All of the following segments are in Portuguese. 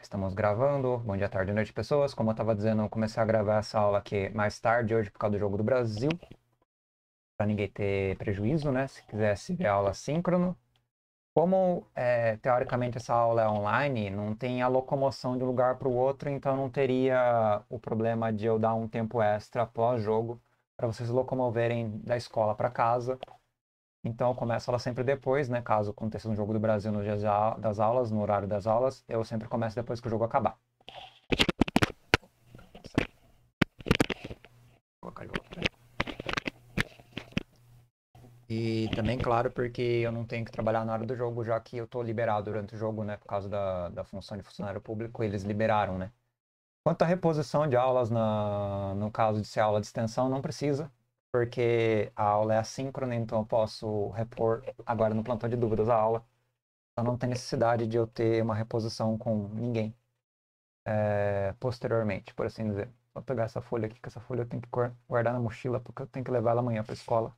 Estamos gravando. Bom dia, tarde, noite, pessoas. Como eu estava dizendo, eu comecei a gravar essa aula aqui mais tarde hoje por causa do Jogo do Brasil. Para ninguém ter prejuízo, né? Se quisesse ver a aula síncrono. Como, é, teoricamente, essa aula é online, não tem a locomoção de um lugar para o outro, então não teria o problema de eu dar um tempo extra pós-jogo para vocês se locomoverem da escola para casa então eu começo ela sempre depois, né? Caso aconteça um jogo do Brasil nos dias das aulas, no horário das aulas, eu sempre começo depois que o jogo acabar. E também, claro, porque eu não tenho que trabalhar na hora do jogo, já que eu estou liberado durante o jogo, né? Por causa da, da função de funcionário público, eles liberaram, né? Quanto à reposição de aulas, na, no caso de ser aula de extensão, não precisa, porque a aula é assíncrona, então eu posso repor agora no plantão de dúvidas a aula. Então não tem necessidade de eu ter uma reposição com ninguém é, posteriormente, por assim dizer. Vou pegar essa folha aqui, que essa folha eu tenho que guardar na mochila, porque eu tenho que levar ela amanhã para escola.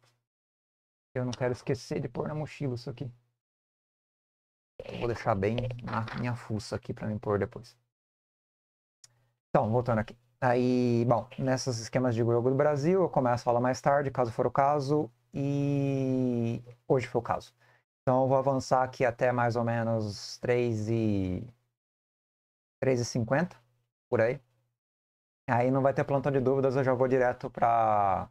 Eu não quero esquecer de pôr na mochila isso aqui. vou deixar bem na minha fuça aqui para me pôr depois. Então, voltando aqui. Aí, bom, nesses esquemas de jogo do Brasil, eu começo a falar mais tarde, caso for o caso, e hoje foi o caso. Então eu vou avançar aqui até mais ou menos 3 e 3 e 50, por aí. Aí não vai ter plantão de dúvidas, eu já vou direto para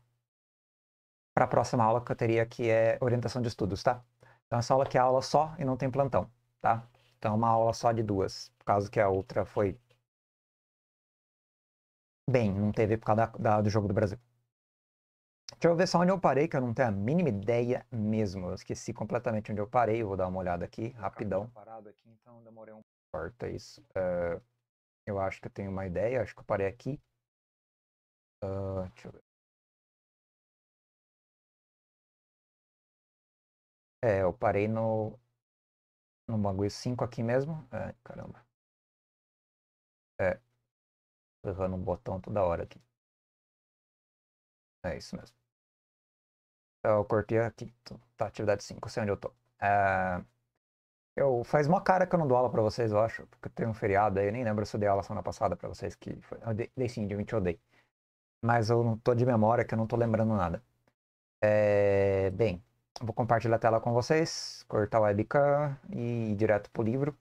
para a próxima aula que eu teria, que é orientação de estudos, tá? Então essa aula aqui é aula só e não tem plantão, tá? Então é uma aula só de duas, por causa que a outra foi bem, não teve por causa da, da, do jogo do Brasil. Deixa eu ver só onde eu parei, que eu não tenho a mínima ideia mesmo. Eu esqueci completamente onde eu parei, eu vou dar uma olhada aqui, rapidão. Parado aqui, então demorei um... Corta isso. Uh, eu acho que eu tenho uma ideia, acho que eu parei aqui. Uh, deixa eu ver. É, eu parei no. No bagulho 5 aqui mesmo. É, caramba. É errando um botão toda hora aqui. É isso mesmo. Então, eu cortei aqui. Tá, atividade 5, eu sei onde eu tô. É... Eu, faz uma cara que eu não dou aula pra vocês, eu acho, porque tem um feriado aí, eu nem lembro se eu dei aula semana passada pra vocês, que foi... Eu dei, dei sim, de 20 eu dei. Mas eu não tô de memória, que eu não tô lembrando nada. É... Bem, vou compartilhar a tela com vocês, cortar o webcam e ir direto pro livro.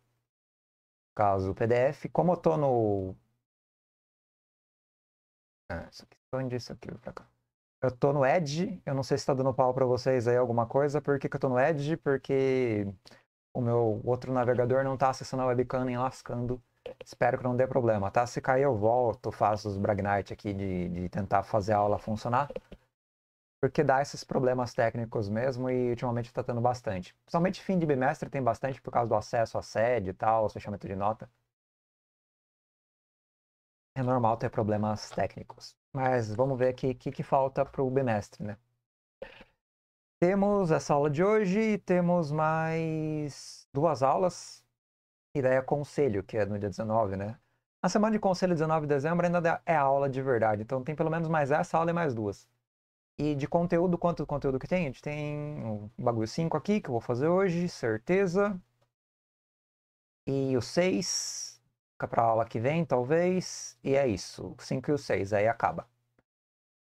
Caso PDF. Como eu tô no é, onde isso aqui? Pra cá. Eu tô no Edge, eu não sei se tá dando pau pra vocês aí alguma coisa. Por que, que eu tô no Edge? Porque o meu outro navegador não tá acessando a webcam nem lascando. Espero que não dê problema, tá? Se cair eu volto, faço os Bragnite aqui de, de tentar fazer a aula funcionar. Porque dá esses problemas técnicos mesmo e ultimamente tá tendo bastante. Principalmente fim de bimestre tem bastante por causa do acesso à sede e tal, fechamento de nota é normal ter problemas técnicos. Mas vamos ver aqui o que, que falta para o bimestre, né? Temos essa aula de hoje e temos mais duas aulas. E daí é conselho, que é no dia 19, né? A semana de conselho, 19 de dezembro, ainda é aula de verdade. Então tem pelo menos mais essa aula e mais duas. E de conteúdo, quanto conteúdo que tem? A gente tem o bagulho 5 aqui, que eu vou fazer hoje, certeza. E o 6, fica pra aula que vem, talvez. E é isso. 5 e o 6, aí acaba.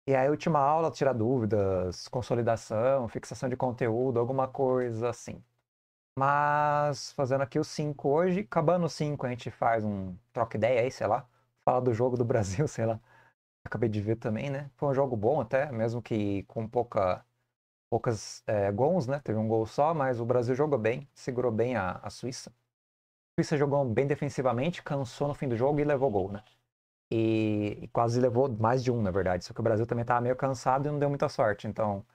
E aí, última aula, tira dúvidas, consolidação, fixação de conteúdo, alguma coisa assim. Mas fazendo aqui os 5 hoje, acabando o 5, a gente faz um troca ideia aí, sei lá. Fala do jogo do Brasil, sei lá. Acabei de ver também, né? Foi um jogo bom até, mesmo que com pouca, poucas é, gols, né? Teve um gol só, mas o Brasil jogou bem, segurou bem a, a Suíça. Suíça jogou bem defensivamente, cansou no fim do jogo e levou gol, né? E, e, quase levou mais de um, na verdade. Só que o Brasil também estava meio cansado e não deu muita sorte. Então,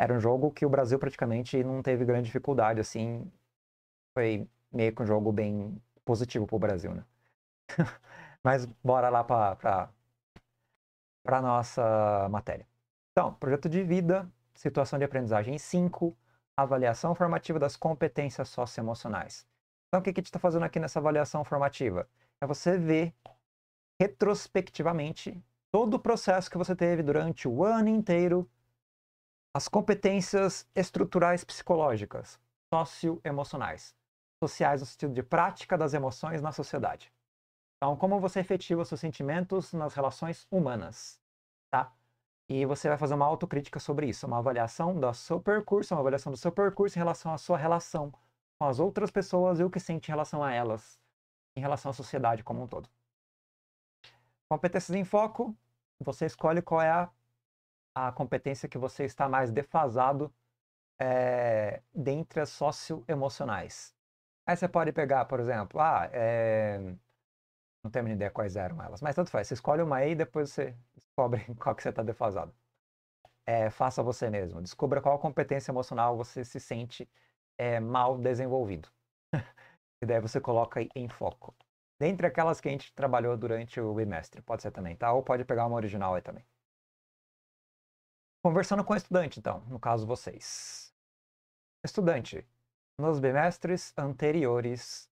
era um jogo que o Brasil praticamente não teve grande dificuldade, assim. Foi meio que um jogo bem positivo para o Brasil, né? Mas bora lá para para nossa matéria. Então, projeto de vida, situação de aprendizagem 5, avaliação formativa das competências socioemocionais. Então, o que, a gente está fazendo aqui nessa avaliação formativa? É você ver retrospectivamente todo o processo que você teve durante o ano inteiro, as competências estruturais psicológicas, socioemocionais, sociais no sentido de prática das emoções na sociedade. Então, como você efetiva seus sentimentos nas relações humanas, tá? E você vai fazer uma autocrítica sobre isso, uma avaliação do seu percurso, uma avaliação do seu percurso em relação à sua relação com as outras pessoas e o que sente em relação a elas, em relação à sociedade como um todo. Competências em foco, você escolhe qual é a, a competência que você está mais defasado é, dentre as socioemocionais. Aí você pode pegar, por exemplo, ah, é... não tenho a ideia quais eram elas, mas tanto faz, você escolhe uma aí e depois você descobre qual que você está defasado. É, faça você mesmo, descubra qual competência emocional você se sente é, mal desenvolvido. e daí você coloca em foco. Dentre aquelas que a gente trabalhou durante o bimestre, pode ser também, tá? Ou pode pegar uma original aí também. Conversando com o estudante, então, no caso vocês. Estudante, nos bimestres anteriores,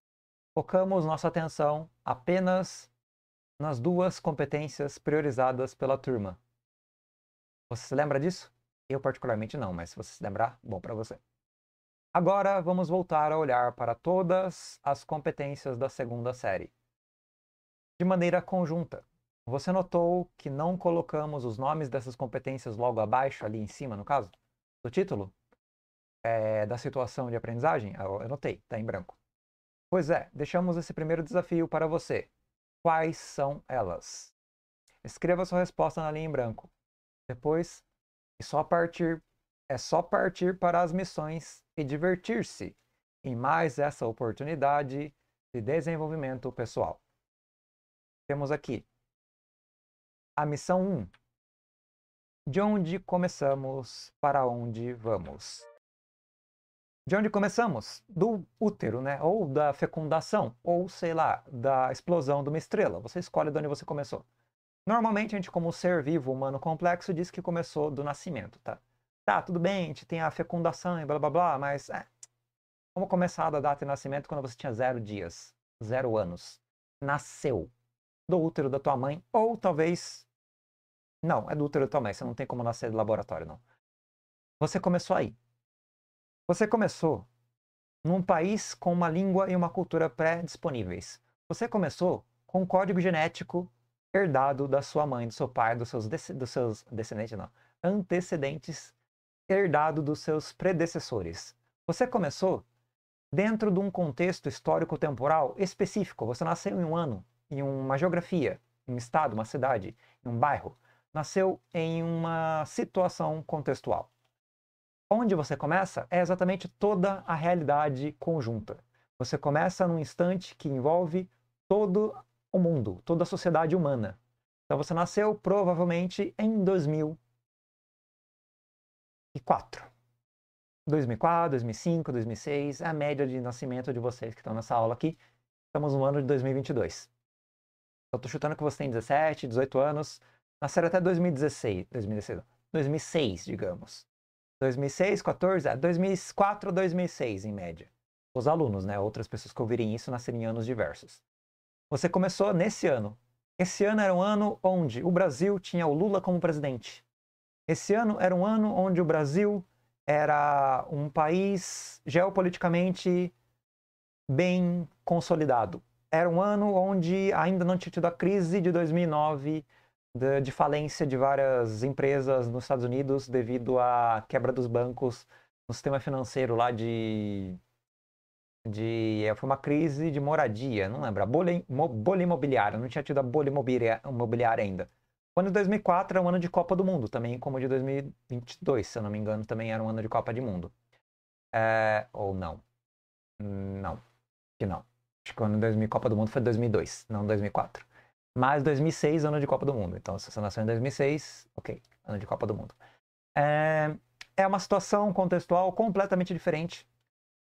focamos nossa atenção apenas nas duas competências priorizadas pela turma. Você se lembra disso? Eu particularmente não, mas se você se lembrar, bom para você. Agora vamos voltar a olhar para todas as competências da segunda série. De maneira conjunta, você notou que não colocamos os nomes dessas competências logo abaixo, ali em cima, no caso, do título? É, da situação de aprendizagem? Ah, eu anotei, está em branco. Pois é, deixamos esse primeiro desafio para você. Quais são elas? Escreva sua resposta na linha em branco. Depois, e só a partir é só partir para as missões e divertir-se em mais essa oportunidade de desenvolvimento pessoal. Temos aqui a missão 1. De onde começamos, para onde vamos? De onde começamos? Do útero, né? Ou da fecundação, ou sei lá, da explosão de uma estrela. Você escolhe de onde você começou. Normalmente a gente, como ser vivo humano complexo, diz que começou do nascimento, tá? tá, tudo bem, a gente tem a fecundação e blá blá blá, mas é, vamos começar da data de nascimento quando você tinha zero dias, zero anos. Nasceu do útero da tua mãe, ou talvez. Não, é do útero da tua mãe, você não tem como nascer do laboratório, não. Você começou aí. Você começou num país com uma língua e uma cultura pré-disponíveis. Você começou com um código genético herdado da sua mãe, do seu pai, dos seus, dos seus descendentes, não, antecedentes herdado dos seus predecessores. Você começou dentro de um contexto histórico-temporal específico. Você nasceu em um ano, em uma geografia, em um estado, uma cidade, em um bairro. Nasceu em uma situação contextual. Onde você começa é exatamente toda a realidade conjunta. Você começa num instante que envolve todo o mundo, toda a sociedade humana. Então você nasceu provavelmente em 2000 2004. 2004, 2005, 2006, a média de nascimento de vocês que estão nessa aula aqui. Estamos no ano de 2022. Eu estou chutando que você tem 17, 18 anos. Nasceram até 2016, 2016 2006, digamos. 2006, 14, 2004, 2006, em média. Os alunos, né? Outras pessoas que ouvirem isso nascerem em anos diversos. Você começou nesse ano. Esse ano era um ano onde o Brasil tinha o Lula como presidente. Esse ano era um ano onde o Brasil era um país geopoliticamente bem consolidado. Era um ano onde ainda não tinha tido a crise de 2009 de, de falência de várias empresas nos Estados Unidos devido à quebra dos bancos no sistema financeiro lá de de eh, foi uma crise de moradia, não lembro, bolha imobiliária, não tinha tido a bolha imobiliária ainda. O ano de 2004 é um ano de Copa do Mundo, também como o de 2022, se eu não me engano, também era um ano de Copa do Mundo. É, ou não? Não, que não. Acho que o ano de 2000, Copa do Mundo foi 2002, não 2004. Mas 2006, ano de Copa do Mundo. Então, se você nasceu em 2006, ok, ano de Copa do Mundo. É, é uma situação contextual completamente diferente.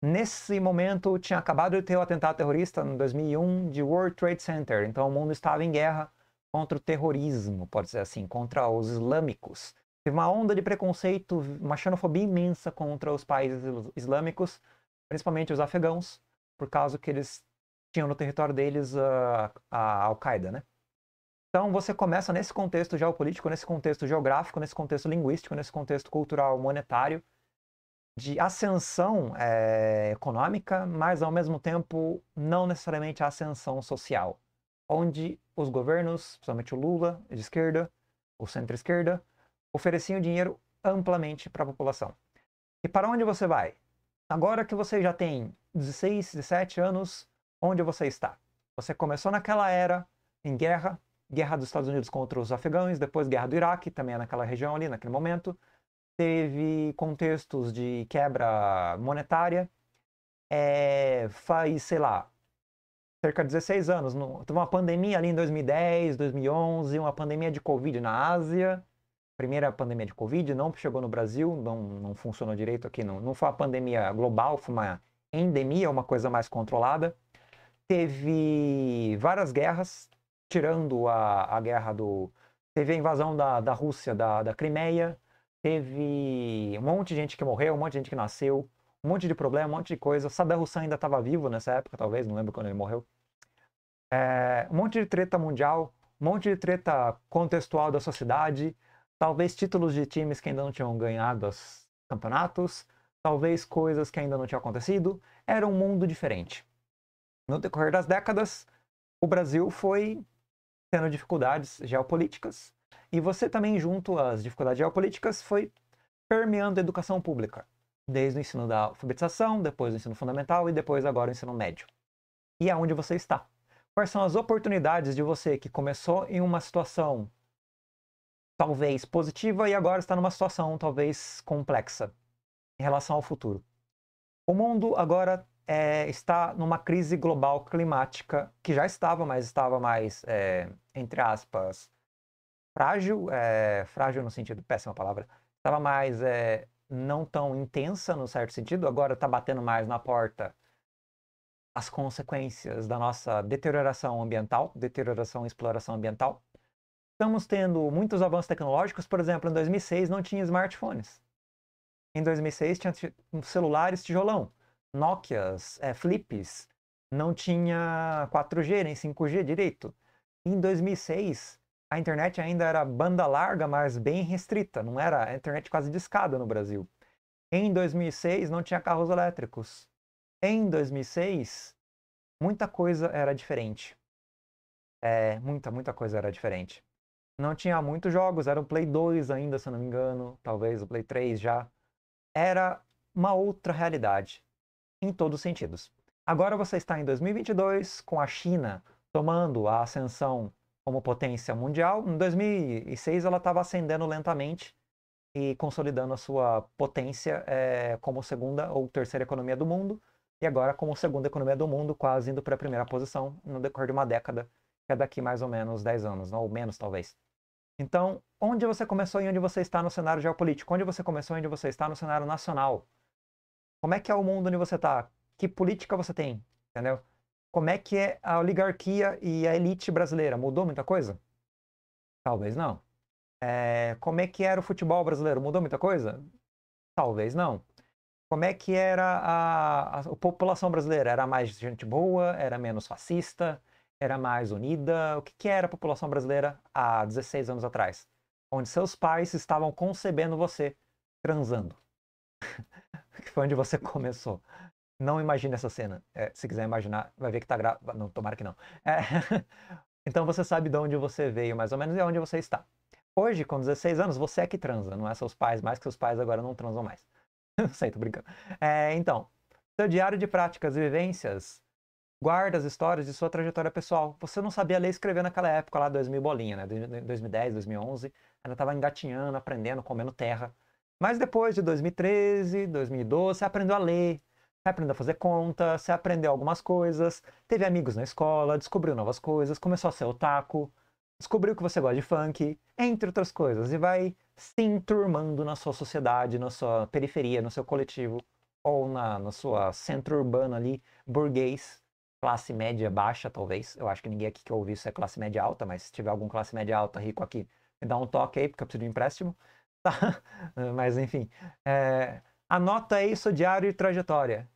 Nesse momento, tinha acabado de ter o atentado terrorista, em 2001, de World Trade Center. Então, o mundo estava em guerra contra o terrorismo, pode ser assim, contra os islâmicos. Teve uma onda de preconceito, uma xenofobia imensa contra os países islâmicos, principalmente os afegãos, por causa que eles tinham no território deles a, a Al-Qaeda, né? Então você começa nesse contexto geopolítico, nesse contexto geográfico, nesse contexto linguístico, nesse contexto cultural monetário, de ascensão é, econômica, mas ao mesmo tempo não necessariamente ascensão social onde os governos, principalmente o Lula, de esquerda, o centro-esquerda, ofereciam dinheiro amplamente para a população. E para onde você vai? Agora que você já tem 16, 17 anos, onde você está? Você começou naquela era em guerra, guerra dos Estados Unidos contra os afegãos, depois guerra do Iraque, também é naquela região ali, naquele momento. Teve contextos de quebra monetária, é, faz, sei lá, cerca de 16 anos. No, teve uma pandemia ali em 2010, 2011, uma pandemia de Covid na Ásia. Primeira pandemia de Covid, não chegou no Brasil, não, não funcionou direito aqui. Não, não foi uma pandemia global, foi uma endemia, uma coisa mais controlada. Teve várias guerras, tirando a, a guerra do. Teve a invasão da, da Rússia, da, da Crimeia. Teve um monte de gente que morreu, um monte de gente que nasceu um monte de problema, um monte de coisa. Saddam Hussein ainda estava vivo nessa época, talvez, não lembro quando ele morreu. É, um monte de treta mundial, um monte de treta contextual da sociedade, talvez títulos de times que ainda não tinham ganhado os campeonatos, talvez coisas que ainda não tinham acontecido. Era um mundo diferente. No decorrer das décadas, o Brasil foi tendo dificuldades geopolíticas, e você também, junto às dificuldades geopolíticas, foi permeando a educação pública desde o ensino da alfabetização, depois o ensino fundamental e depois agora o ensino médio. E aonde você está? Quais são as oportunidades de você que começou em uma situação talvez positiva e agora está numa situação talvez complexa em relação ao futuro? O mundo agora é, está numa crise global climática que já estava, mas estava mais, é, entre aspas, frágil, é, frágil no sentido, péssima palavra, estava mais é, não tão intensa, no certo sentido, agora está batendo mais na porta as consequências da nossa deterioração ambiental, deterioração e exploração ambiental. Estamos tendo muitos avanços tecnológicos, por exemplo, em 2006 não tinha smartphones. Em 2006 tinha celulares tijolão, Nokias, é, flips, não tinha 4G nem 5G direito. Em 2006 a internet ainda era banda larga, mas bem restrita, não era internet quase de escada no Brasil. Em 2006 não tinha carros elétricos. Em 2006 muita coisa era diferente. É, muita, muita coisa era diferente. Não tinha muitos jogos, era o Play 2 ainda, se eu não me engano, talvez o Play 3 já. Era uma outra realidade, em todos os sentidos. Agora você está em 2022 com a China tomando a ascensão como potência mundial. Em 2006 ela estava ascendendo lentamente e consolidando a sua potência é, como segunda ou terceira economia do mundo e agora como segunda economia do mundo, quase indo para a primeira posição no decorrer de uma década, que é daqui mais ou menos 10 anos, ou menos talvez. Então, onde você começou e onde você está no cenário geopolítico? Onde você começou e onde você está no cenário nacional? Como é que é o mundo onde você está? Que política você tem? Entendeu? como é que é a oligarquia e a elite brasileira? Mudou muita coisa? Talvez não. É, como é que era o futebol brasileiro? Mudou muita coisa? Talvez não. Como é que era a, a, a população brasileira? Era mais gente boa? Era menos fascista? Era mais unida? O que, que era a população brasileira há 16 anos atrás? Onde seus pais estavam concebendo você transando. que foi onde você começou. Não imagine essa cena. É, se quiser imaginar, vai ver que tá grave. Não, tomara que não. É, então você sabe de onde você veio, mais ou menos, e onde você está. Hoje, com 16 anos, você é que transa, não é seus pais, mais que seus pais agora não transam mais. não sei, tô brincando. É, então, seu diário de práticas e vivências guarda as histórias de sua trajetória pessoal. Você não sabia ler e escrever naquela época lá, 2000 bolinha, né? 2010, 2011. Ainda estava engatinhando, aprendendo, comendo terra. Mas depois de 2013, 2012, você aprendeu a ler, aprendeu a fazer conta, você aprendeu algumas coisas, teve amigos na escola, descobriu novas coisas, começou a ser otaku, descobriu que você gosta de funk, entre outras coisas, e vai se enturmando na sua sociedade, na sua periferia, no seu coletivo, ou na, na sua centro urbano ali, burguês, classe média baixa, talvez. Eu acho que ninguém aqui que ouviu isso é classe média alta, mas se tiver algum classe média alta rico aqui, me dá um toque aí, porque eu preciso de um empréstimo. Tá? mas enfim. É... Anota aí seu diário e trajetória.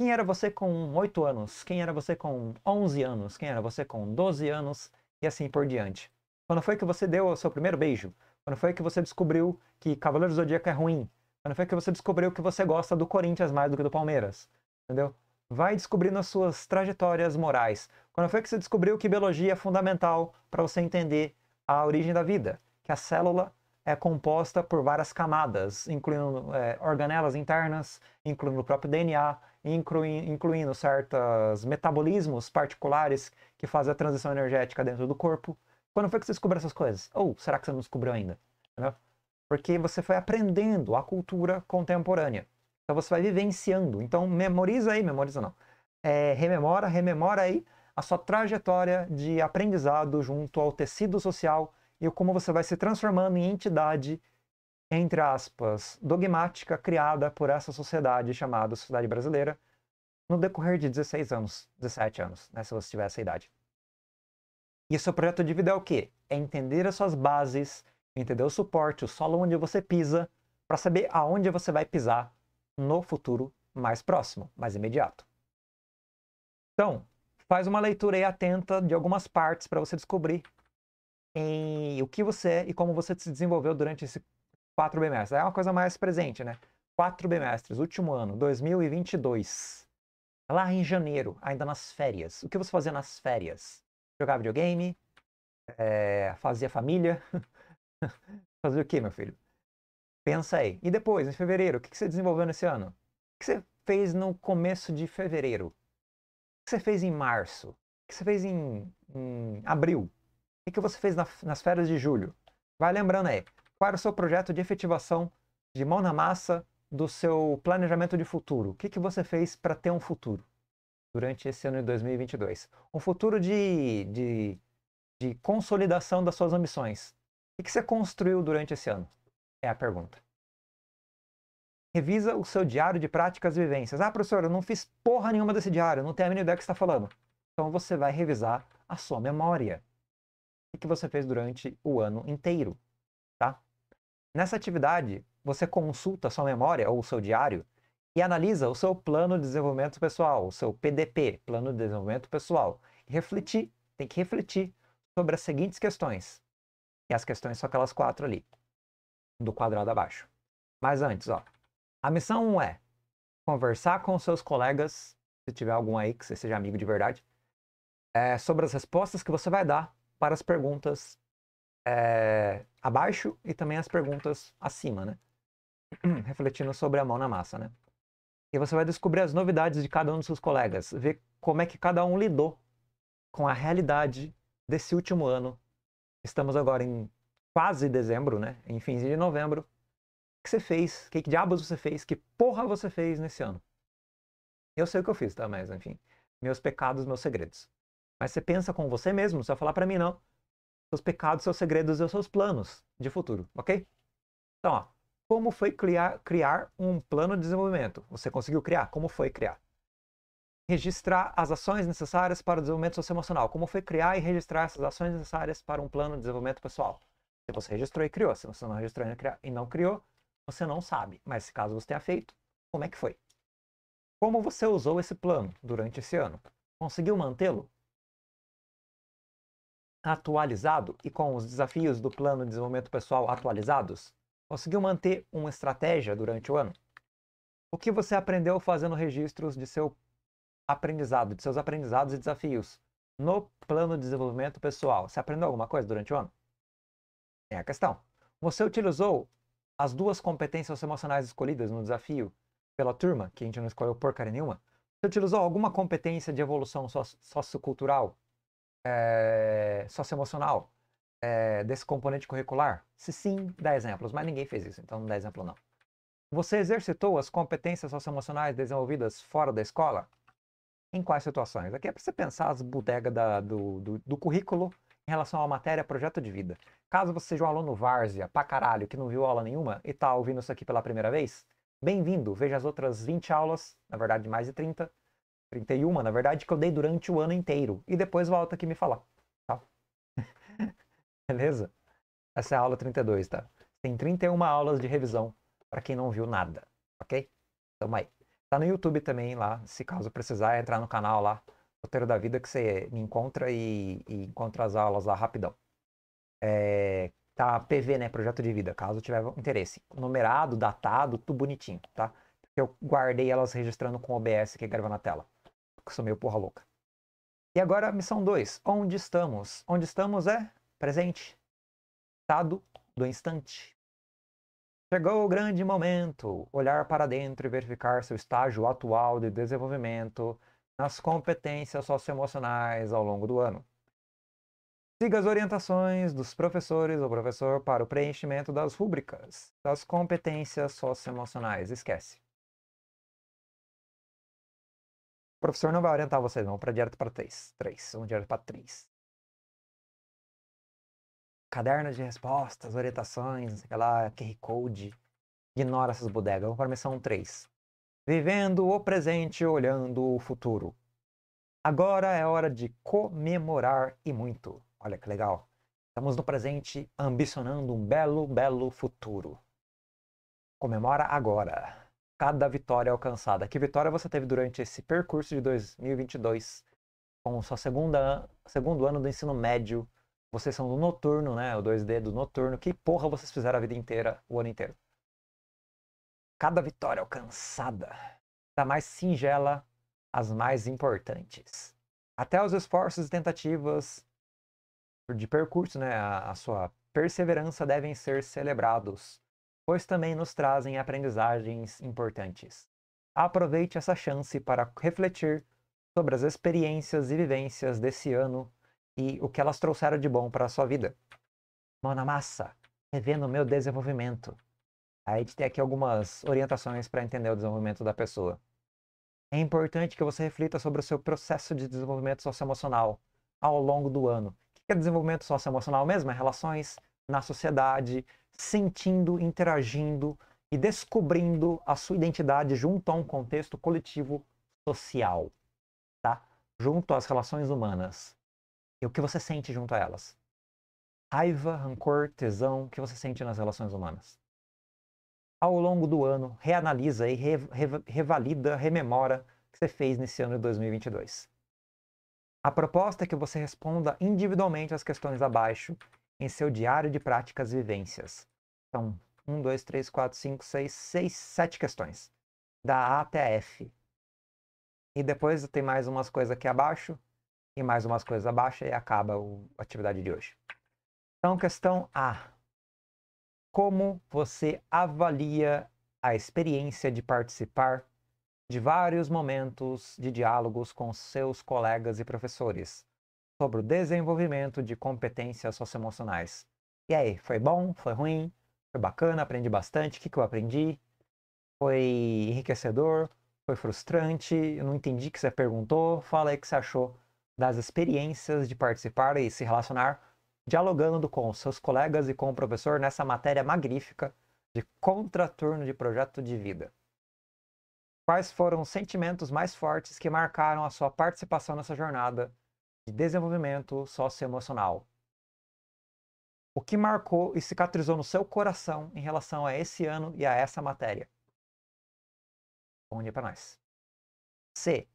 Quem era você com 8 anos? Quem era você com 11 anos? Quem era você com 12 anos? E assim por diante. Quando foi que você deu o seu primeiro beijo? Quando foi que você descobriu que Cavaleiro do Zodíaco é ruim? Quando foi que você descobriu que você gosta do Corinthians mais do que do Palmeiras? Entendeu? Vai descobrindo as suas trajetórias morais. Quando foi que você descobriu que biologia é fundamental para você entender a origem da vida? Que a célula é composta por várias camadas, incluindo é, organelas internas, incluindo o próprio DNA, incluindo, incluindo certos metabolismos particulares que fazem a transição energética dentro do corpo. Quando foi que você descobriu essas coisas? Ou será que você não descobriu ainda? Entendeu? Porque você foi aprendendo a cultura contemporânea. Então você vai vivenciando. Então memoriza aí, memoriza não. É, rememora, rememora aí a sua trajetória de aprendizado junto ao tecido social e como você vai se transformando em entidade entre aspas, dogmática criada por essa sociedade chamada Sociedade Brasileira no decorrer de 16 anos, 17 anos, né, se você tiver essa idade. E seu projeto de vida é o quê? É entender as suas bases, entender o suporte, o solo onde você pisa, para saber aonde você vai pisar no futuro mais próximo, mais imediato. Então, faz uma leitura aí atenta de algumas partes para você descobrir em eh, o que você é e como você se desenvolveu durante esse quatro bimestres. É uma coisa mais presente, né? Quatro bimestres, último ano, 2022. Lá em janeiro, ainda nas férias. O que você fazia nas férias? Jogar videogame? É, fazia família? fazia o que, meu filho? Pensa aí. E depois, em fevereiro, o que você desenvolveu nesse ano? O que você fez no começo de fevereiro? O que você fez em março? O que você fez em, em abril? O que você fez na, nas férias de julho? Vai lembrando aí qual era o seu projeto de efetivação de mão na massa do seu planejamento de futuro. O que, que você fez para ter um futuro durante esse ano de 2022? Um futuro de, de, de consolidação das suas ambições. O que, que você construiu durante esse ano? É a pergunta. Revisa o seu diário de práticas e vivências. Ah, professor, eu não fiz porra nenhuma desse diário, não tenho a mínima ideia do que você está falando. Então você vai revisar a sua memória. O que você fez durante o ano inteiro? Nessa atividade, você consulta sua memória ou seu diário e analisa o seu plano de desenvolvimento pessoal, o seu PDP, plano de desenvolvimento pessoal, e refletir, tem que refletir sobre as seguintes questões. E as questões são aquelas quatro ali, do quadrado abaixo. Mas antes, ó, a missão 1 é conversar com seus colegas, se tiver algum aí que você seja amigo de verdade, é, sobre as respostas que você vai dar para as perguntas é, abaixo e também as perguntas acima, né? Refletindo sobre a mão na massa, né? E você vai descobrir as novidades de cada um dos seus colegas, ver como é que cada um lidou com a realidade desse último ano. Estamos agora em quase dezembro, né? Em fins de novembro. O que você fez? O que, diabos você fez? Que porra você fez nesse ano? Eu sei o que eu fiz, tá? Mas, enfim. Meus pecados, meus segredos. Mas você pensa com você mesmo, não precisa falar para mim, não seus pecados, seus segredos e os seus planos de futuro, ok? Então, ó, como foi criar, criar um plano de desenvolvimento? Você conseguiu criar? Como foi criar? Registrar as ações necessárias para o desenvolvimento socioemocional. Como foi criar e registrar essas ações necessárias para um plano de desenvolvimento pessoal? Se você registrou e criou, se você não registrou e não criou, você não sabe. Mas se caso você tenha feito, como é que foi? Como você usou esse plano durante esse ano? Conseguiu mantê-lo? atualizado e com os desafios do plano de desenvolvimento pessoal atualizados, conseguiu manter uma estratégia durante o ano? O que você aprendeu fazendo registros de seu aprendizado, de seus aprendizados e desafios no plano de desenvolvimento pessoal? Você aprendeu alguma coisa durante o ano? É a questão. Você utilizou as duas competências emocionais escolhidas no desafio pela turma, que a gente não escolheu porcaria nenhuma? Você utilizou alguma competência de evolução sociocultural é, socioemocional, é, desse componente curricular? Se sim, dá exemplos, mas ninguém fez isso, então não dá exemplo não. Você exercitou as competências socioemocionais desenvolvidas fora da escola? Em quais situações? Aqui é para você pensar as bodegas da, do, do, do, currículo em relação à matéria projeto de vida. Caso você seja um aluno várzea, pra caralho, que não viu aula nenhuma e tá ouvindo isso aqui pela primeira vez, bem-vindo! Veja as outras 20 aulas, na verdade mais de 30, 31, na verdade, que eu dei durante o ano inteiro. E depois volta aqui me falar. Tá? Beleza? Essa é a aula 32, tá? Tem 31 aulas de revisão para quem não viu nada, ok? Tamo aí. Tá no YouTube também lá, se caso precisar, entrar no canal lá, Roteiro da Vida, que você me encontra e, e encontra as aulas lá rapidão. É, tá PV, né? Projeto de vida, caso tiver interesse. Numerado, datado, tudo bonitinho, tá? Porque eu guardei elas registrando com OBS que grava na tela que sou meio porra louca. E agora, missão 2. Onde estamos? Onde estamos é presente. Estado do instante. Chegou o grande momento. Olhar para dentro e verificar seu estágio atual de desenvolvimento nas competências socioemocionais ao longo do ano. Siga as orientações dos professores ou professor para o preenchimento das rúbricas das competências socioemocionais. Esquece. O professor não vai orientar vocês, vão Para direto para três. Três. Vamos direto para três. Caderno de respostas, orientações, aquela QR Code. Ignora essas bodegas. Vamos para a missão 3. Vivendo o presente, olhando o futuro. Agora é hora de comemorar e muito. Olha que legal. Estamos no presente ambicionando um belo, belo futuro. Comemora agora cada vitória alcançada. Que vitória você teve durante esse percurso de 2022 com sua segunda segundo ano do ensino médio? Vocês são do noturno, né? O 2D do noturno. Que porra vocês fizeram a vida inteira, o ano inteiro? Cada vitória alcançada, da mais singela as mais importantes. Até os esforços e tentativas de percurso, né? a, a sua perseverança devem ser celebrados pois também nos trazem aprendizagens importantes. Aproveite essa chance para refletir sobre as experiências e vivências desse ano e o que elas trouxeram de bom para a sua vida. Mão na massa, revendo o meu desenvolvimento. Aí tem aqui algumas orientações para entender o desenvolvimento da pessoa. É importante que você reflita sobre o seu processo de desenvolvimento socioemocional ao longo do ano. O que é desenvolvimento socioemocional mesmo? É relações, na sociedade, sentindo, interagindo e descobrindo a sua identidade junto a um contexto coletivo social, tá? Junto às relações humanas. E o que você sente junto a elas? Raiva, rancor, tesão, o que você sente nas relações humanas? Ao longo do ano, reanalisa e re, re, revalida, rememora o que você fez nesse ano de 2022. A proposta é que você responda individualmente às questões abaixo em seu diário de práticas vivências. Então, 1, 2, 3, 4, 5, 6, 6, 7 questões. Da A até F. E depois tem mais umas coisas aqui abaixo, e mais umas coisas abaixo, e acaba a atividade de hoje. Então, questão A. Como você avalia a experiência de participar de vários momentos de diálogos com seus colegas e professores, sobre o desenvolvimento de competências socioemocionais. E aí, foi bom? Foi ruim? Foi bacana? Aprendi bastante? O que, que eu aprendi? Foi enriquecedor? Foi frustrante? Eu não entendi o que você perguntou? Fala aí o que você achou das experiências de participar e se relacionar dialogando com seus colegas e com o professor nessa matéria magnífica de contraturno de projeto de vida. Quais foram os sentimentos mais fortes que marcaram a sua participação nessa jornada de desenvolvimento socioemocional. O que marcou e cicatrizou no seu coração em relação a esse ano e a essa matéria? dia para nós. C.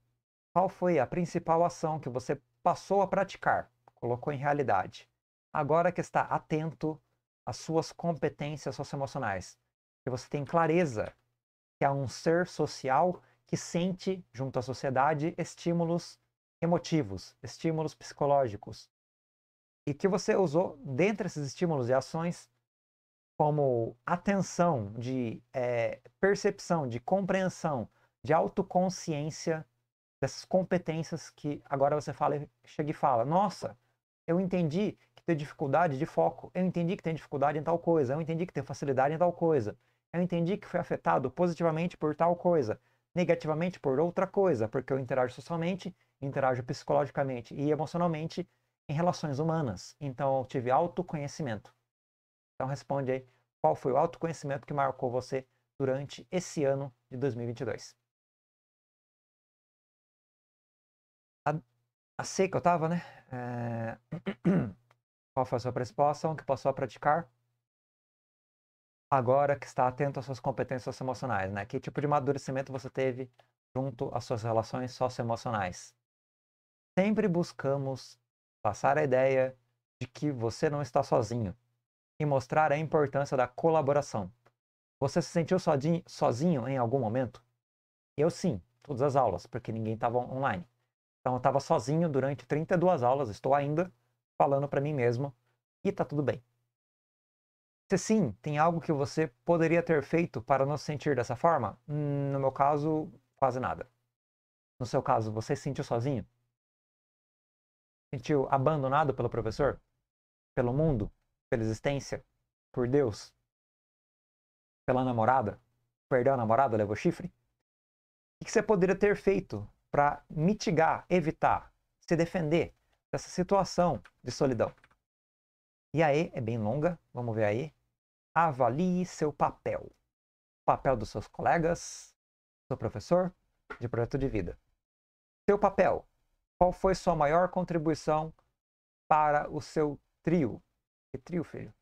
Qual foi a principal ação que você passou a praticar, colocou em realidade, agora que está atento às suas competências socioemocionais, que você tem clareza que é um ser social que sente, junto à sociedade, estímulos emotivos, estímulos psicológicos, e que você usou dentre esses estímulos e ações como atenção, de é, percepção, de compreensão, de autoconsciência dessas competências que agora você fala, chega e fala, nossa, eu entendi que tem dificuldade de foco, eu entendi que tem dificuldade em tal coisa, eu entendi que tem facilidade em tal coisa, eu entendi que foi afetado positivamente por tal coisa, negativamente por outra coisa, porque eu interajo socialmente interajo psicologicamente e emocionalmente em relações humanas. Então, eu tive autoconhecimento. Então, responde aí qual foi o autoconhecimento que marcou você durante esse ano de 2022. A, a C que eu estava, né? É... qual foi a sua resposta? O que passou a praticar agora que está atento às suas competências emocionais, né? Que tipo de amadurecimento você teve junto às suas relações socioemocionais? sempre buscamos passar a ideia de que você não está sozinho e mostrar a importância da colaboração. Você se sentiu sozinho em algum momento? Eu sim, todas as aulas, porque ninguém estava online. Então eu estava sozinho durante 32 aulas, estou ainda falando para mim mesmo e está tudo bem. Se sim, tem algo que você poderia ter feito para não se sentir dessa forma? Hum, no meu caso, quase nada. No seu caso, você se sentiu sozinho? sentiu abandonado pelo professor? Pelo mundo? Pela existência? Por Deus? Pela namorada? Perdeu a namorada, levou chifre? O que você poderia ter feito para mitigar, evitar, se defender dessa situação de solidão? E aí, é bem longa, vamos ver aí. Avalie seu papel. O papel dos seus colegas, do seu professor, de projeto de vida. Seu papel qual foi sua maior contribuição para o seu trio? Que trio, filho?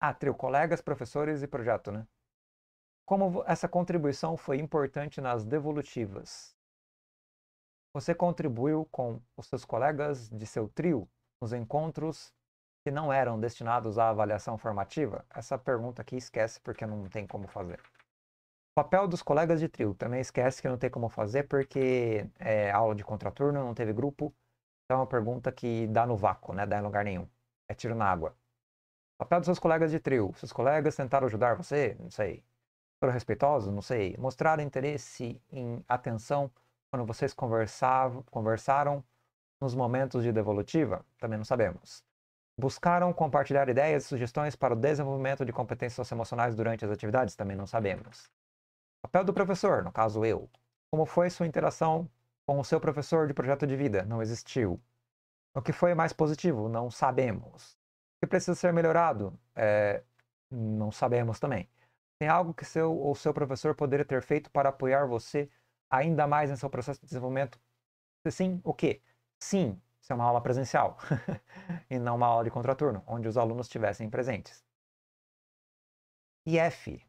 Ah, trio, colegas, professores e projeto, né? Como essa contribuição foi importante nas devolutivas? Você contribuiu com os seus colegas de seu trio nos encontros que não eram destinados à avaliação formativa? Essa pergunta aqui esquece porque não tem como fazer. Papel dos colegas de trio. Também esquece que não tem como fazer porque é aula de contraturno, não teve grupo. Então é uma pergunta que dá no vácuo, né? Dá em lugar nenhum. É tiro na água. Papel dos seus colegas de trio. Seus colegas tentaram ajudar você? Não sei. Foram respeitosos? Não sei. Mostraram interesse em atenção quando vocês conversavam, conversaram nos momentos de devolutiva? Também não sabemos. Buscaram compartilhar ideias e sugestões para o desenvolvimento de competências socioemocionais durante as atividades? Também não sabemos. Papel do professor, no caso eu. Como foi sua interação com o seu professor de projeto de vida? Não existiu. O que foi mais positivo? Não sabemos. O que precisa ser melhorado? É, não sabemos também. Tem algo que seu ou seu professor poderia ter feito para apoiar você ainda mais em seu processo de desenvolvimento? Se sim, o quê? Sim, isso é uma aula presencial e não uma aula de contraturno, onde os alunos estivessem presentes. E F,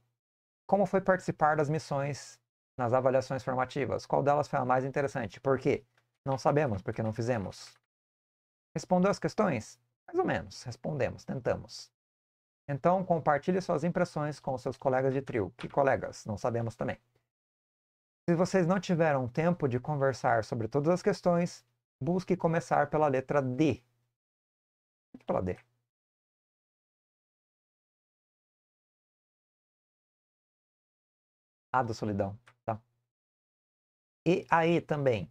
como foi participar das missões nas avaliações formativas? Qual delas foi a mais interessante? Por quê? Não sabemos, porque não fizemos. Respondeu as questões? Mais ou menos, respondemos, tentamos. Então, compartilhe suas impressões com seus colegas de trio. Que colegas? Não sabemos também. Se vocês não tiveram tempo de conversar sobre todas as questões, busque começar pela letra D. Pela D. A da solidão. Tá? E aí também,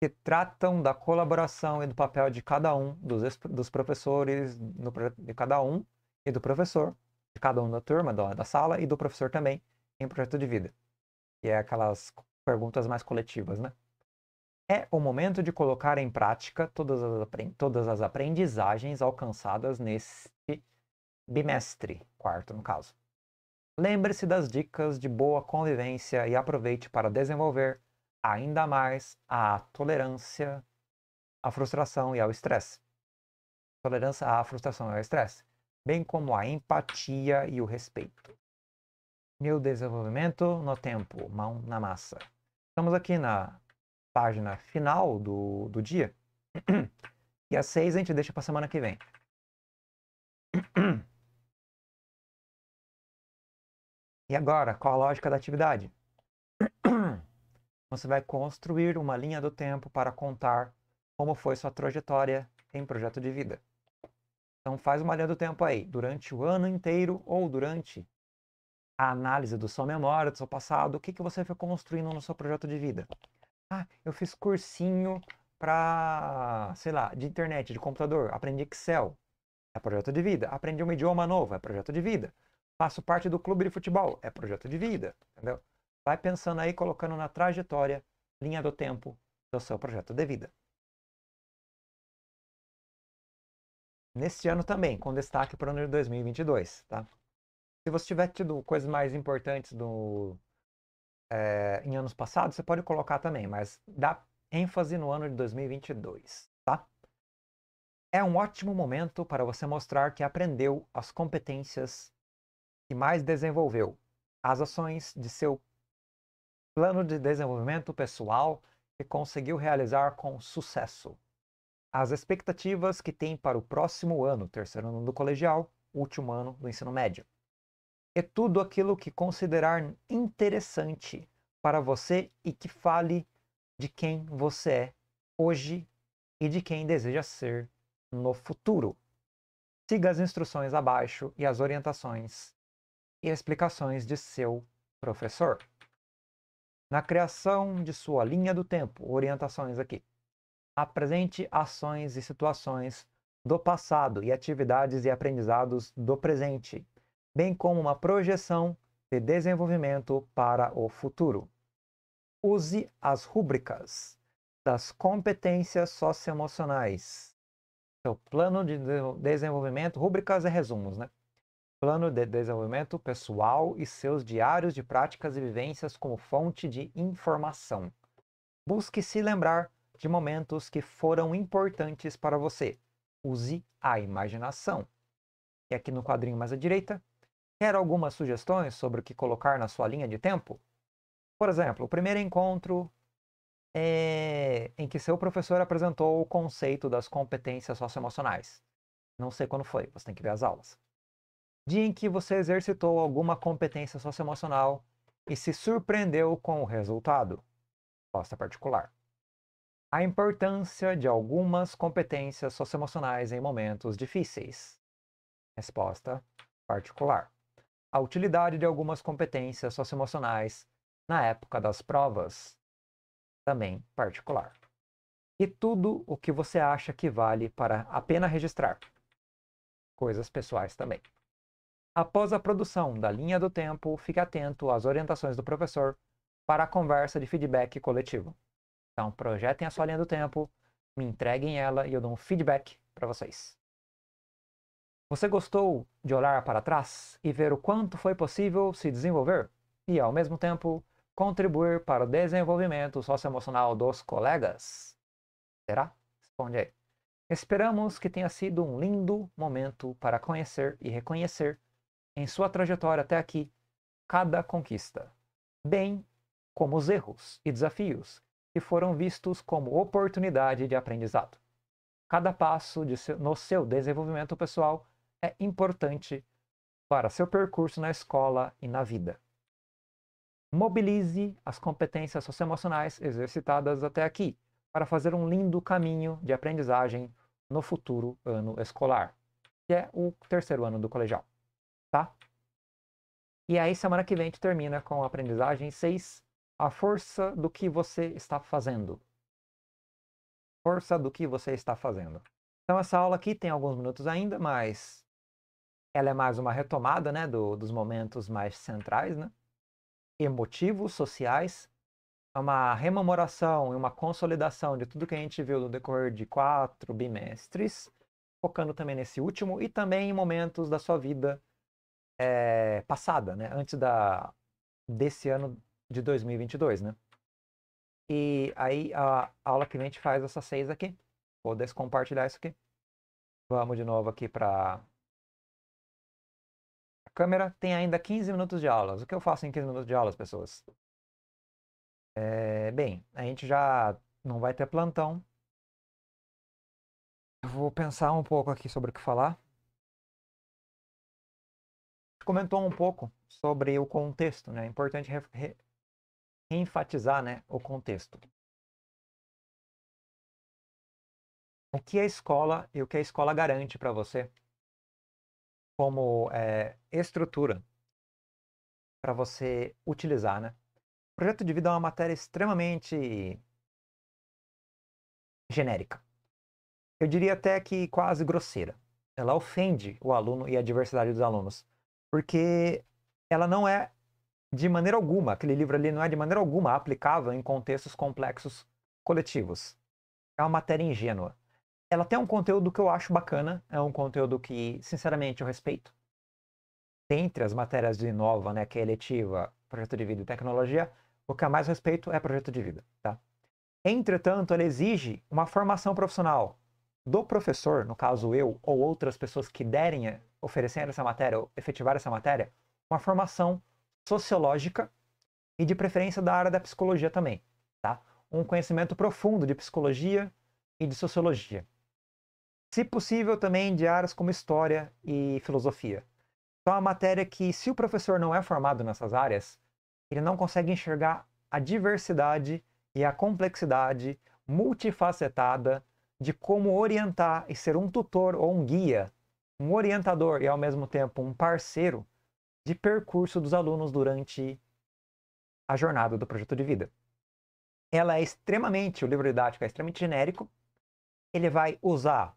que tratam da colaboração e do papel de cada um, dos, dos professores, no, de cada um e do professor, de cada um da turma, da, da sala e do professor também, em projeto de vida. E é aquelas perguntas mais coletivas, né? É o momento de colocar em prática todas as, todas as aprendizagens alcançadas neste bimestre, quarto no caso. Lembre-se das dicas de boa convivência e aproveite para desenvolver ainda mais a tolerância à frustração e ao estresse. Tolerância à frustração e ao estresse, bem como a empatia e o respeito. Meu desenvolvimento no tempo, mão na massa. Estamos aqui na página final do, do dia. E as 6 a gente deixa para semana que vem. E agora, qual a lógica da atividade? Você vai construir uma linha do tempo para contar como foi sua trajetória em projeto de vida. Então faz uma linha do tempo aí, durante o ano inteiro ou durante a análise do sua memória, do seu passado, o que, que você foi construindo no seu projeto de vida. Ah, eu fiz cursinho para, sei lá, de internet, de computador, aprendi Excel, é projeto de vida. Aprendi um idioma novo, é projeto de vida. Faço parte do clube de futebol. É projeto de vida, entendeu? Vai pensando aí, colocando na trajetória, linha do tempo do seu projeto de vida. Neste ano também, com destaque para o ano de 2022, tá? Se você tiver tido coisas mais importantes do, é, em anos passados, você pode colocar também, mas dá ênfase no ano de 2022, tá? É um ótimo momento para você mostrar que aprendeu as competências que mais desenvolveu as ações de seu plano de desenvolvimento pessoal e conseguiu realizar com sucesso. As expectativas que tem para o próximo ano, terceiro ano do colegial, último ano do ensino médio. É tudo aquilo que considerar interessante para você e que fale de quem você é hoje e de quem deseja ser no futuro. Siga as instruções abaixo e as orientações e explicações de seu professor. Na criação de sua linha do tempo, orientações aqui. Apresente ações e situações do passado e atividades e aprendizados do presente, bem como uma projeção de desenvolvimento para o futuro. Use as rúbricas das competências socioemocionais. Seu plano de desenvolvimento, rúbricas e resumos, né? plano de desenvolvimento pessoal e seus diários de práticas e vivências como fonte de informação. Busque se lembrar de momentos que foram importantes para você. Use a imaginação. E aqui no quadrinho mais à direita, quer algumas sugestões sobre o que colocar na sua linha de tempo? Por exemplo, o primeiro encontro é, em que seu professor apresentou o conceito das competências socioemocionais. Não sei quando foi, você tem que ver as aulas dia em que você exercitou alguma competência socioemocional e se surpreendeu com o resultado. Resposta particular. A importância de algumas competências socioemocionais em momentos difíceis. Resposta particular. A utilidade de algumas competências socioemocionais na época das provas. Também particular. E tudo o que você acha que vale para a pena registrar. Coisas pessoais também. Após a produção da linha do tempo, fique atento às orientações do professor para a conversa de feedback coletivo. Então, projetem a sua linha do tempo, me entreguem ela e eu dou um feedback para vocês. Você gostou de olhar para trás e ver o quanto foi possível se desenvolver e, ao mesmo tempo, contribuir para o desenvolvimento socioemocional dos colegas? Será? Responde aí. Esperamos que tenha sido um lindo momento para conhecer e reconhecer em sua trajetória até aqui cada conquista, bem como os erros e desafios que foram vistos como oportunidade de aprendizado. Cada passo seu, no seu desenvolvimento pessoal é importante para seu percurso na escola e na vida. Mobilize as competências socioemocionais exercitadas até aqui para fazer um lindo caminho de aprendizagem no futuro ano escolar, que é o terceiro ano do colegial tá? E aí semana que vem a gente termina com a aprendizagem 6, a força do que você está fazendo. Força do que você está fazendo. Então essa aula aqui tem alguns minutos ainda, mas ela é mais uma retomada, né, do, dos momentos mais centrais, né? Emotivos, sociais, é uma rememoração e uma consolidação de tudo que a gente viu no decorrer de quatro bimestres, focando também nesse último e também em momentos da sua vida é, passada, né? Antes da, desse ano de 2022, né? E aí a, aula que a gente faz essas seis aqui. Vou descompartilhar isso aqui. Vamos de novo aqui para a câmera. Tem ainda 15 minutos de aulas. O que eu faço em 15 minutos de aulas, pessoas? É, bem, a gente já não vai ter plantão. Vou pensar um pouco aqui sobre o que falar comentou um pouco sobre o contexto, né? É importante re, re, enfatizar, né, o contexto. O que é escola e o que a escola garante para você como é, estrutura para você utilizar, né? O projeto de vida é uma matéria extremamente genérica. Eu diria até que quase grosseira. Ela ofende o aluno e a diversidade dos alunos porque ela não é de maneira alguma, aquele livro ali não é de maneira alguma aplicável em contextos complexos coletivos. É uma matéria ingênua. Ela tem um conteúdo que eu acho bacana, é um conteúdo que, sinceramente, eu respeito. Dentre as matérias de Inova, né, que é eletiva, projeto de vida e tecnologia, o que eu mais respeito é projeto de vida, tá? Entretanto, ela exige uma formação profissional, do professor, no caso eu, ou outras pessoas que derem, eh, oferecer essa matéria, ou efetivar essa matéria, uma formação sociológica e de preferência da área da psicologia também, tá? Um conhecimento profundo de psicologia e de sociologia. Se possível também de áreas como história e filosofia. Então é uma matéria que se o professor não é formado nessas áreas, ele não consegue enxergar a diversidade e a complexidade multifacetada de como orientar e ser um tutor ou um guia, um orientador e ao mesmo tempo um parceiro de percurso dos alunos durante a jornada do projeto de vida. Ela é extremamente, o livro didático é extremamente genérico. Ele vai usar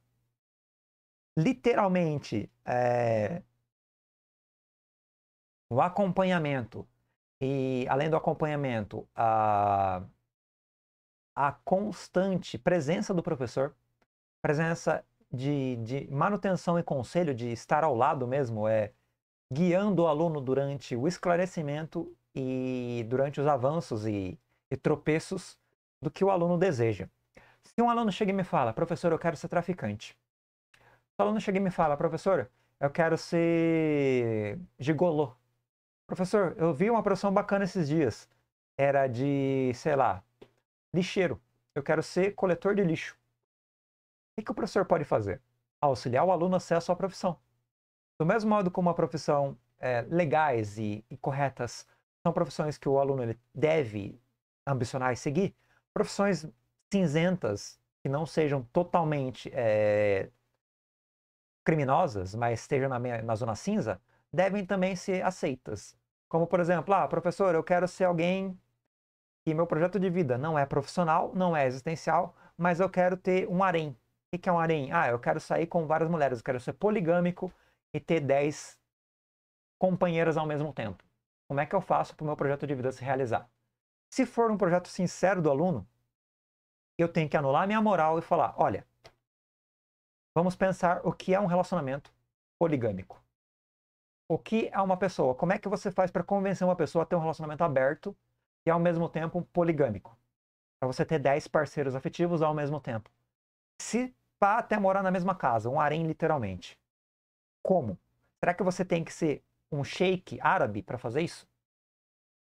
literalmente é, o acompanhamento e além do acompanhamento a a constante presença do professor, presença de, de manutenção e conselho, de estar ao lado mesmo, é guiando o aluno durante o esclarecimento e durante os avanços e, e tropeços do que o aluno deseja. Se um aluno chega e me fala, professor, eu quero ser traficante. Se o aluno chega e me fala, professor, eu quero ser gigolô. Professor, eu vi uma profissão bacana esses dias. Era de, sei lá, lixeiro. Eu quero ser coletor de lixo. O que o professor pode fazer? Auxiliar o aluno a ser a sua profissão. Do mesmo modo como a profissão é, legais e, e, corretas são profissões que o aluno ele deve ambicionar e seguir, profissões cinzentas, que não sejam totalmente é, criminosas, mas estejam na, na zona cinza, devem também ser aceitas. Como, por exemplo, ah, professor, eu quero ser alguém que meu projeto de vida não é profissional, não é existencial, mas eu quero ter um harém. O que é um harém? Ah, eu quero sair com várias mulheres, eu quero ser poligâmico e ter 10 companheiras ao mesmo tempo. Como é que eu faço para o meu projeto de vida se realizar? Se for um projeto sincero do aluno, eu tenho que anular minha moral e falar: olha, vamos pensar o que é um relacionamento poligâmico. O que é uma pessoa? Como é que você faz para convencer uma pessoa a ter um relacionamento aberto e ao mesmo tempo poligâmico. Para você ter 10 parceiros afetivos ao mesmo tempo. Se pá, até morar na mesma casa, um harém literalmente. Como? Será que você tem que ser um sheik árabe para fazer isso?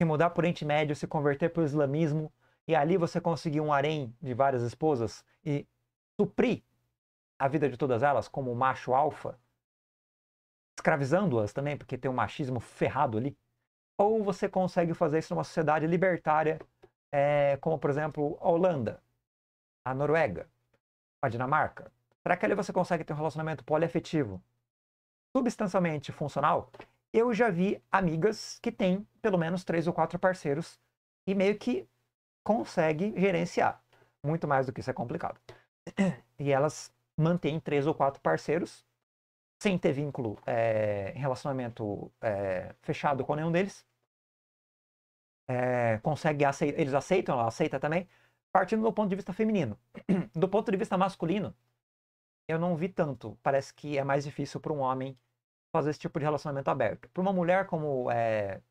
Se mudar para o Médio, se converter para o islamismo e ali você conseguir um harém de várias esposas e suprir a vida de todas elas como um macho alfa? Escravizando-as também, porque tem um machismo ferrado ali ou você consegue fazer isso numa sociedade libertária, é, como por exemplo a Holanda, a Noruega, a Dinamarca? Será que ali você consegue ter um relacionamento poliafetivo substancialmente funcional? Eu já vi amigas que têm pelo menos três ou quatro parceiros e meio que consegue gerenciar. Muito mais do que isso é complicado. E elas mantêm três ou quatro parceiros sem ter vínculo, é, relacionamento é, fechado com nenhum deles é, consegue aceitar, eles aceitam, ela aceita também, partindo do ponto de vista feminino. Do ponto de vista masculino, eu não vi tanto. Parece que é mais difícil para um homem fazer esse tipo de relacionamento aberto. Para uma mulher como é,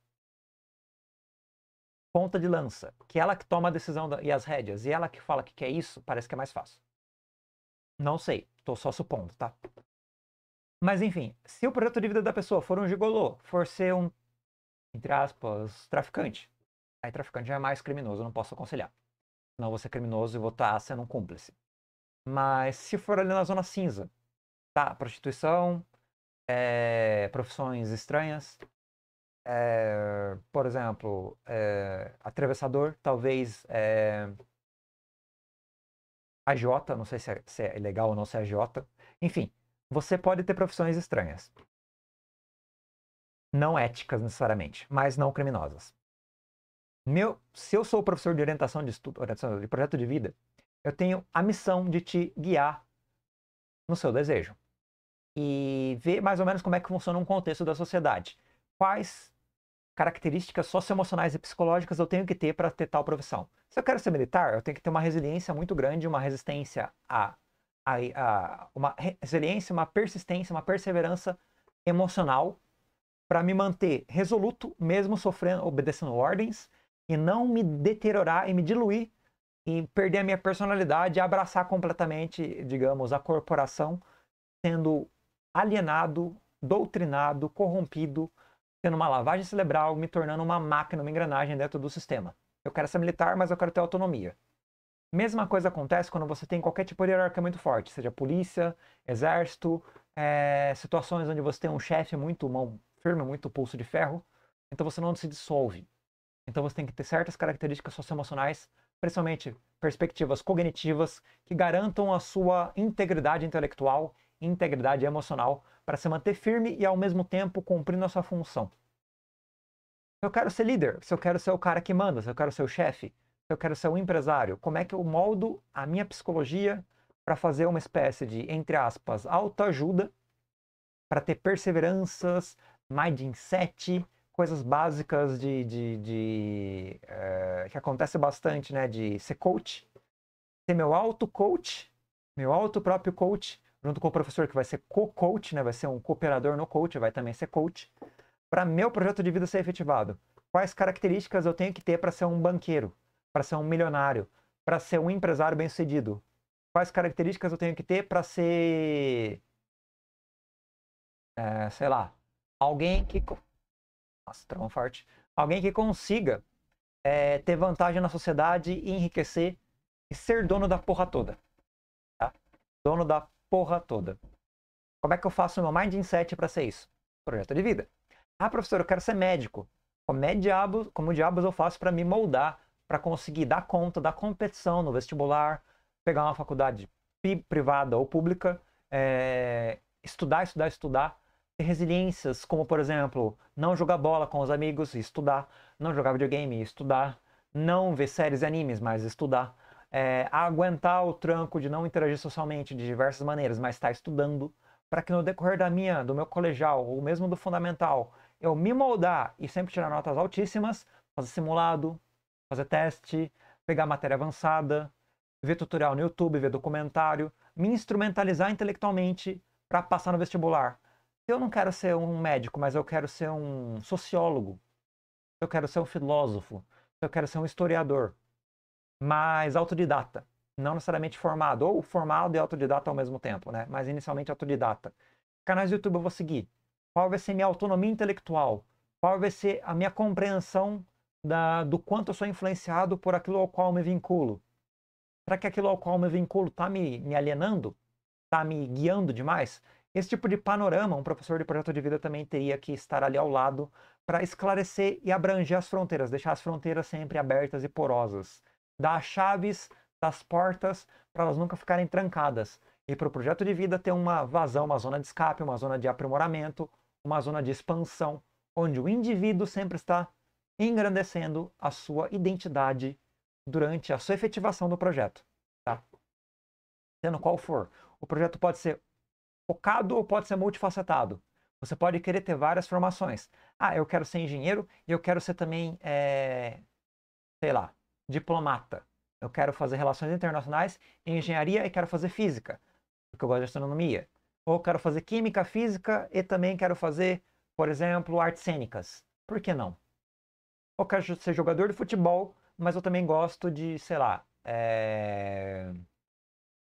ponta de lança, que ela que toma a decisão da, e as rédeas, e ela que fala que quer isso, parece que é mais fácil. Não sei, estou só supondo, tá? Mas enfim, se o projeto de vida da pessoa for um gigolô, for ser um, entre aspas, traficante, Aí traficante já é mais criminoso, eu não posso aconselhar. Não, você é criminoso e vou estar tá sendo um cúmplice. Mas se for ali na zona cinza, tá? Prostituição, é, profissões estranhas, é, por exemplo, é, atravessador, talvez é, AJ, não sei se é, se é legal ou não se é AJ. Enfim, você pode ter profissões estranhas. Não éticas necessariamente, mas não criminosas. Meu, se eu sou professor de orientação de estudo, orientação de projeto de vida, eu tenho a missão de te guiar no seu desejo e ver mais ou menos como é que funciona um contexto da sociedade. Quais características socioemocionais e psicológicas eu tenho que ter para ter tal profissão? Se eu quero ser militar, eu tenho que ter uma resiliência muito grande, uma resistência a, a, a uma resiliência, uma persistência, uma perseverança emocional para me manter resoluto, mesmo sofrendo, obedecendo ordens, e não me deteriorar e me diluir e perder a minha personalidade, abraçar completamente, digamos, a corporação, sendo alienado, doutrinado, corrompido, tendo uma lavagem cerebral, me tornando uma máquina, uma engrenagem dentro do sistema. Eu quero ser militar, mas eu quero ter autonomia. Mesma coisa acontece quando você tem qualquer tipo de hierarquia muito forte, seja polícia, exército, é, situações onde você tem um chefe muito mão firme, muito pulso de ferro, então você não se dissolve. Então você tem que ter certas características socioemocionais, principalmente perspectivas cognitivas, que garantam a sua integridade intelectual e integridade emocional para se manter firme e ao mesmo tempo cumprindo a sua função. Se eu quero ser líder, se eu quero ser o cara que manda, se eu quero ser o chefe, se eu quero ser o empresário, como é que eu moldo a minha psicologia para fazer uma espécie de, entre aspas, autoajuda para ter perseveranças, mindset, coisas básicas de, de, de eh, que acontece bastante, né? De ser coach, ser meu auto-coach, meu auto-próprio coach, junto com o professor que vai ser co-coach, né? Vai ser um cooperador no coach, vai também ser coach, para meu projeto de vida ser efetivado. Quais características eu tenho que ter para ser um banqueiro, para ser um milionário, para ser um empresário bem-sucedido? Quais características eu tenho que ter para ser, é, sei lá, alguém que nossa, travão forte. Alguém que consiga é, ter vantagem na sociedade e enriquecer e ser dono da porra toda. Tá? Dono da porra toda. Como é que eu faço meu mindset para ser isso? Projeto de vida. Ah, professor, eu quero ser médico. Como, é diabos, como diabos eu faço para me moldar, para conseguir dar conta da competição no vestibular, pegar uma faculdade privada ou pública, é, estudar, estudar, estudar, resiliências, como por exemplo, não jogar bola com os amigos e estudar, não jogar videogame e estudar, não ver séries e animes, mas estudar, é, aguentar o tranco de não interagir socialmente de diversas maneiras, mas estar tá estudando, para que no decorrer da minha, do meu colegial ou mesmo do fundamental, eu me moldar e sempre tirar notas altíssimas, fazer simulado, fazer teste, pegar matéria avançada, ver tutorial no YouTube, ver documentário, me instrumentalizar intelectualmente para passar no vestibular eu não quero ser um médico, mas eu quero ser um sociólogo, eu quero ser um filósofo, eu quero ser um historiador, mas autodidata, não necessariamente formado, ou formado e autodidata ao mesmo tempo, né? Mas inicialmente autodidata. Canais do YouTube eu vou seguir. Qual vai ser minha autonomia intelectual? Qual vai ser a minha compreensão da, do quanto eu sou influenciado por aquilo ao qual me vinculo? Será que aquilo ao qual me vinculo está me, me alienando? Está me guiando demais? Esse tipo de panorama, um professor de projeto de vida também teria que estar ali ao lado para esclarecer e abranger as fronteiras, deixar as fronteiras sempre abertas e porosas, dar chaves das portas para elas nunca ficarem trancadas e para o projeto de vida ter uma vazão, uma zona de escape, uma zona de aprimoramento, uma zona de expansão, onde o indivíduo sempre está engrandecendo a sua identidade durante a sua efetivação do projeto, tá? Sendo qual for. O projeto pode ser focado ou pode ser multifacetado. Você pode querer ter várias formações. Ah, eu quero ser engenheiro e eu quero ser também, é, sei lá, diplomata. Eu quero fazer relações internacionais engenharia e quero fazer física, porque eu gosto de astronomia. Ou quero fazer química, física e também quero fazer, por exemplo, artes cênicas. Por que não? Ou quero ser jogador de futebol, mas eu também gosto de, sei lá, é,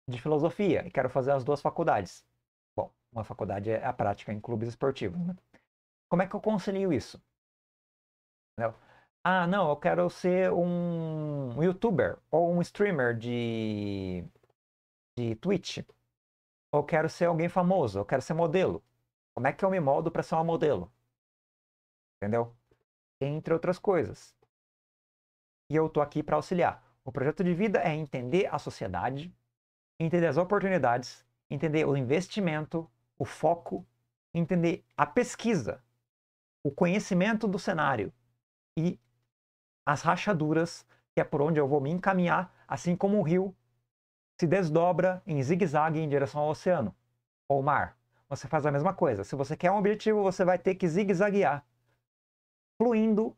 de filosofia e quero fazer as duas faculdades uma faculdade é a prática em clubes esportivos. Né? Como é que eu concilio isso? Entendeu? Ah, não, eu quero ser um youtuber ou um streamer de, de Twitch. Ou quero ser alguém famoso, eu quero ser modelo. Como é que eu me moldo para ser uma modelo? Entendeu? Entre outras coisas. E eu tô aqui para auxiliar. O projeto de vida é entender a sociedade, entender as oportunidades, entender o investimento o foco, entender a pesquisa, o conhecimento do cenário e as rachaduras, que é por onde eu vou me encaminhar, assim como o rio se desdobra em zigue-zague em direção ao oceano ou mar. Você faz a mesma coisa. Se você quer um objetivo, você vai ter que zigue-zaguear, fluindo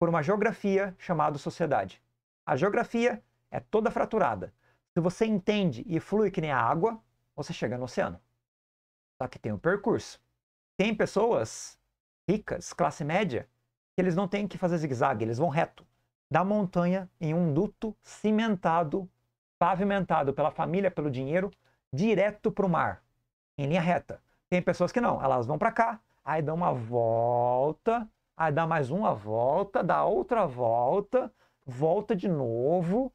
por uma geografia chamada sociedade. A geografia é toda fraturada. Se você entende e flui que nem a água, você chega no oceano. Só que tem o um percurso. Tem pessoas ricas, classe média, que eles não têm que fazer zigue-zague, eles vão reto. Da montanha em um duto cimentado, pavimentado pela família, pelo dinheiro, direto para o mar, em linha reta. Tem pessoas que não, elas vão para cá, aí dão uma volta, aí dá mais uma volta, dá outra volta, volta de novo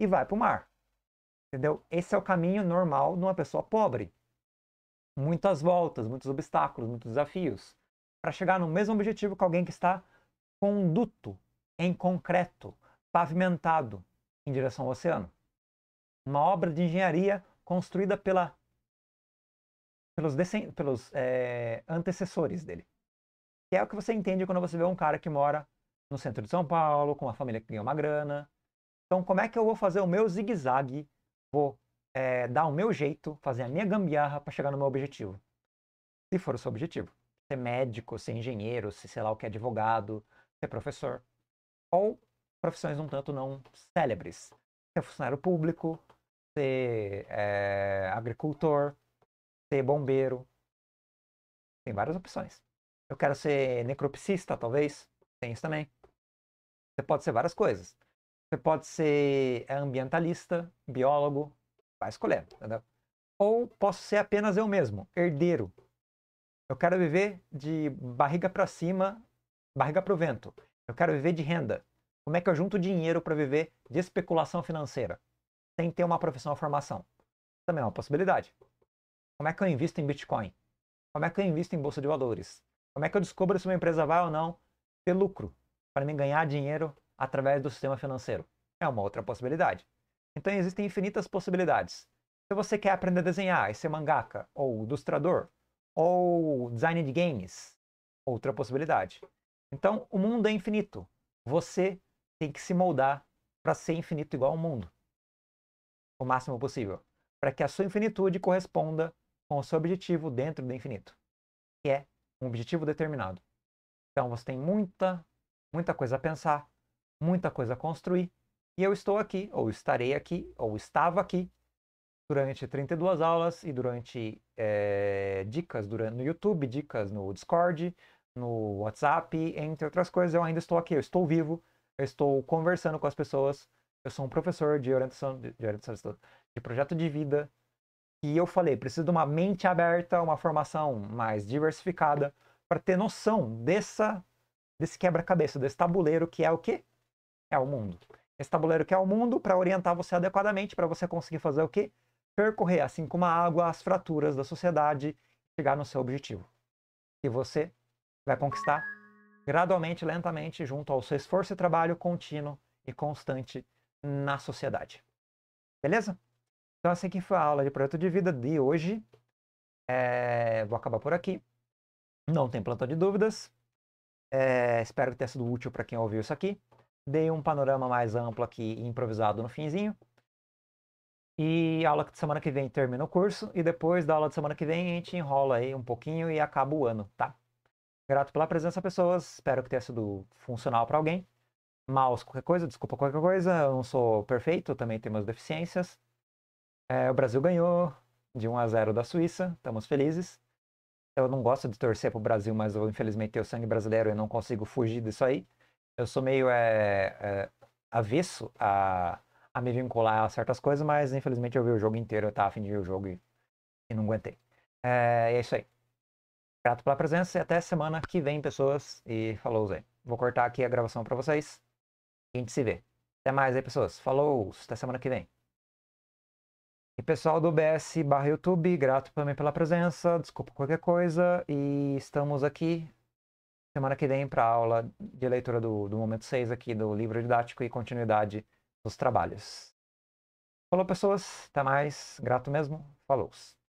e vai para o mar. Entendeu? Esse é o caminho normal de uma pessoa pobre muitas voltas, muitos obstáculos, muitos desafios, para chegar no mesmo objetivo que alguém que está conduto, em concreto, pavimentado em direção ao oceano. Uma obra de engenharia construída pela, pelos, pelos é, antecessores dele. Que é o que você entende quando você vê um cara que mora no centro de São Paulo, com uma família que ganha uma grana. Então, como é que eu vou fazer o meu zigue-zague? Vou é, dar o meu jeito, fazer a minha gambiarra para chegar no meu objetivo. Se for o seu objetivo. Ser médico, ser engenheiro, ser, sei lá o que, advogado, ser professor. Ou profissões um tanto não célebres. Ser funcionário público, ser é, agricultor, ser bombeiro. Tem várias opções. Eu quero ser necropsista, talvez. Tem isso também. Você pode ser várias coisas. Você pode ser é, ambientalista, biólogo, vai escolher. Entendeu? Ou posso ser apenas eu mesmo, herdeiro. Eu quero viver de barriga para cima, barriga para o vento. Eu quero viver de renda. Como é que eu junto dinheiro para viver de especulação financeira? Sem ter uma profissão ou formação. Também é uma possibilidade. Como é que eu invisto em Bitcoin? Como é que eu invisto em bolsa de valores? Como é que eu descubro se uma empresa vai ou não ter lucro para me ganhar dinheiro através do sistema financeiro? É uma outra possibilidade. Então existem infinitas possibilidades. Se você quer aprender a desenhar e ser mangaka, ou ilustrador, ou design de games, outra possibilidade. Então o mundo é infinito. Você tem que se moldar para ser infinito igual ao mundo. O máximo possível. Para que a sua infinitude corresponda com o seu objetivo dentro do infinito. Que é um objetivo determinado. Então você tem muita, muita coisa a pensar, muita coisa a construir e eu estou aqui, ou estarei aqui, ou estava aqui, durante 32 aulas e durante é, dicas durante, no YouTube, dicas no Discord, no WhatsApp, entre outras coisas. Eu ainda estou aqui, eu estou vivo, eu estou conversando com as pessoas. Eu sou um professor de orientação, de, orientação, de projeto de vida. E eu falei, preciso de uma mente aberta, uma formação mais diversificada, para ter noção dessa, desse quebra-cabeça, desse tabuleiro que é o quê? É o mundo. Esse tabuleiro que é o mundo para orientar você adequadamente, para você conseguir fazer o quê? Percorrer, assim como a água, as fraturas da sociedade, chegar no seu objetivo. E você vai conquistar gradualmente, lentamente, junto ao seu esforço e trabalho contínuo e constante na sociedade. Beleza? Então, essa aqui foi a aula de projeto de vida de hoje. É... Vou acabar por aqui. Não tem plantão de dúvidas. É... Espero que tenha sido útil para quem ouviu isso aqui. Dei um panorama mais amplo aqui, improvisado no finzinho. E a aula de semana que vem termina o curso e depois da aula de semana que vem a gente enrola aí um pouquinho e acaba o ano, tá? Grato pela presença, pessoas. Espero que tenha sido funcional para alguém. Maus qualquer coisa, desculpa qualquer coisa. Eu não sou perfeito, também tenho minhas deficiências. É, o Brasil ganhou de 1 a 0 da Suíça, estamos felizes. Eu não gosto de torcer pro Brasil, mas eu, infelizmente tenho sangue brasileiro e não consigo fugir disso aí eu sou meio é, é, avesso a, a me vincular a certas coisas, mas infelizmente eu vi o jogo inteiro, eu tava afim de ver o jogo e, e não aguentei. É, é, isso aí. Grato pela presença e até semana que vem, pessoas. E falou, Zé. Vou cortar aqui a gravação para vocês. a gente se vê. Até mais aí, pessoas. Falou, até semana que vem. E pessoal do BS barra YouTube, grato também pela presença, desculpa qualquer coisa, e estamos aqui semana que vem para a aula de leitura do, do momento 6 aqui do livro didático e continuidade dos trabalhos. Falou, pessoas. Até mais. Grato mesmo. Falou.